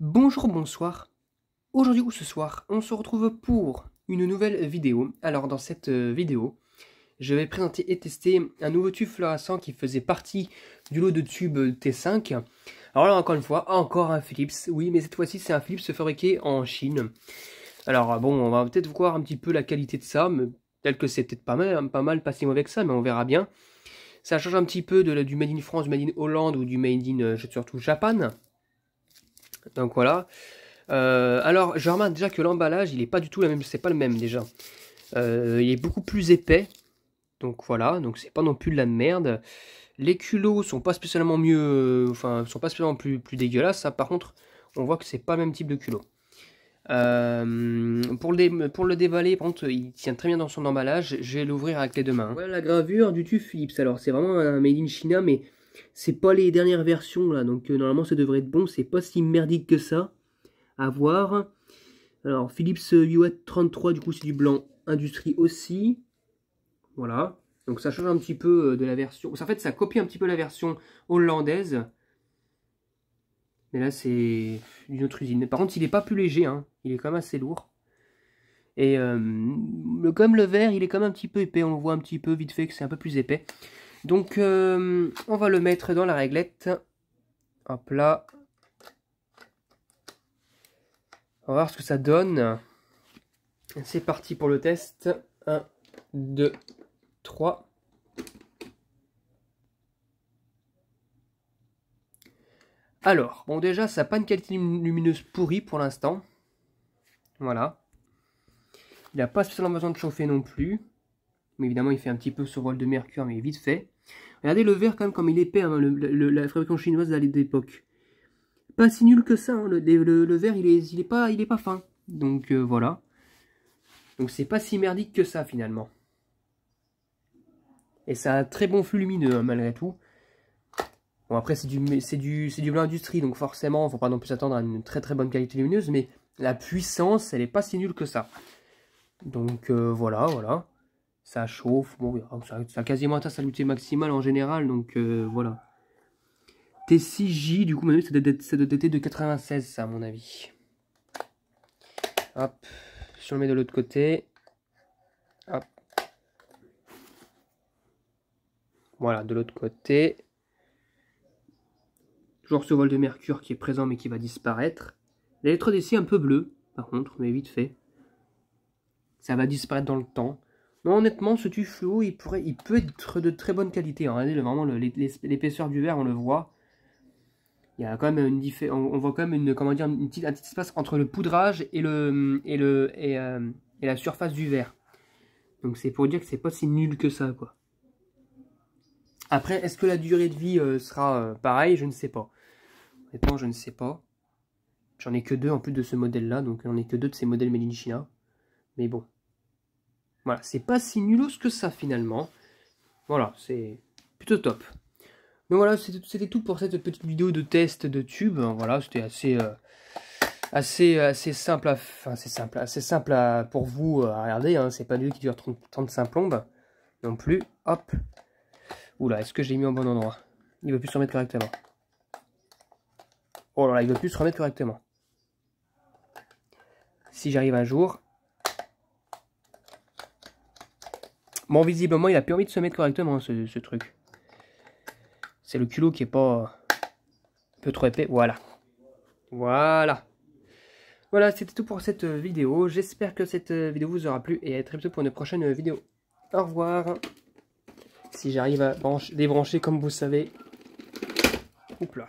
Bonjour, bonsoir. Aujourd'hui ou ce soir, on se retrouve pour une nouvelle vidéo. Alors dans cette euh, vidéo, je vais présenter et tester un nouveau tube fluorescent qui faisait partie du lot de tubes T5. Alors là encore une fois, encore un Philips. Oui, mais cette fois-ci c'est un Philips fabriqué en Chine. Alors euh, bon, on va peut-être voir un petit peu la qualité de ça, mais tel que c'est peut-être pas mal, hein, pas mal, pas si mauvais ça, mais on verra bien. Ça change un petit peu de, du Made in France, du Made in Hollande ou du Made in, euh, surtout Japan. Donc voilà. Euh, alors, je remarque déjà que l'emballage, il est pas du tout le même, c'est pas le même déjà. Euh, il est beaucoup plus épais. Donc voilà, donc c'est pas non plus de la merde. Les culots sont pas spécialement mieux, euh, enfin, sont pas spécialement plus, plus dégueulasses. Ça, par contre, on voit que c'est pas le même type de culot. pour, le pour le dévaler, par il tient très bien dans son emballage. Je vais l'ouvrir avec les deux mains. Voilà hein. la gravure du tube Philips. Alors, c'est vraiment un made in China, mais c'est pas les dernières versions là, donc euh, normalement ça devrait être bon. C'est pas si merdique que ça. À voir. Alors Philips UAT euh, 33, du coup c'est du blanc industrie aussi. Voilà. Donc ça change un petit peu euh, de la version. En fait ça copie un petit peu la version hollandaise. Mais là c'est une autre usine. par contre il est pas plus léger, hein. il est quand même assez lourd. Et comme le vert, il est quand même un petit peu épais. On voit un petit peu vite fait que c'est un peu plus épais. Donc, euh, on va le mettre dans la réglette. Hop là. On va voir ce que ça donne. C'est parti pour le test. 1, 2, 3. Alors, bon déjà, ça n'a pas une qualité lumineuse pourrie pour l'instant. Voilà. Il n'a pas spécialement besoin de chauffer non plus évidemment, il fait un petit peu rôle de mercure, mais vite fait. Regardez le verre quand même comme il est épais, hein, le, la fabrication chinoise l'époque Pas si nul que ça, hein, le, le, il est, il est, pas, il est pas fin. Donc euh, voilà. Donc c'est pas si merdique que ça finalement. Et ça a un très bon flux lumineux hein, malgré tout. Bon après c'est du, du, du blanc industrie donc forcément faut pas non plus attendre à une très très bonne qualité lumineuse mais la puissance elle est pas si nulle que ça. Donc euh, voilà, voilà ça chauffe, ah, ça, a quasiment atteint sa lutte maximale en général, donc euh, voilà. T6J, du coup, même ça doit être de 96, ça, à mon avis. Hop, si on le met de l'autre côté. Hop. Voilà, de l'autre côté. Toujours ce vol de mercure qui est présent mais qui va disparaître. L'électrode est un peu bleu, par contre, mais vite fait. Ça va disparaître dans le temps honnêtement, ce tuffeau, il, pourrait, il peut être de très bonne qualité. Hein. Regardez vraiment l'épaisseur du verre, on le voit. Il y a quand même une on, on voit quand même une, comment dire, une petite, un petit espace entre le poudrage et, le, et, le, euh, et, la surface du verre. Donc c'est pour dire que c'est pas si nul que ça, quoi. Après, est-ce que la durée de vie euh, sera pareil, euh, pareille Je ne sais pas. Honnêtement, je ne sais pas. J'en ai que deux en plus de ce modèle-là, donc j'en ai que deux de ces modèles Melinchina. Mais bon, voilà, c'est pas si nulose que ça finalement. Voilà, c'est plutôt top. Donc voilà, c'était tout pour cette petite vidéo de test de tube. Voilà, c'était assez, euh, assez, assez simple, enfin, simple, assez simple pour vous euh, à regarder. Hein. C'est pas du qui dure 35 plombes non plus. Hop. Oula, est-ce que j'ai mis au bon endroit Il ne veut plus se remettre correctement. Oh là là, il veut plus se remettre correctement. Si j'arrive à jour, Bon, visiblement, il a plus envie de se mettre correctement, ce, truc. C'est le culot qui est pas... Un peu trop épais, voilà. Voilà. Voilà, c'était tout pour cette euh, vidéo. J'espère que cette euh, vidéo vous aura plu et à très bientôt pour une prochaine euh, vidéo. Au revoir. Si j'arrive à débrancher comme vous savez. Oups là.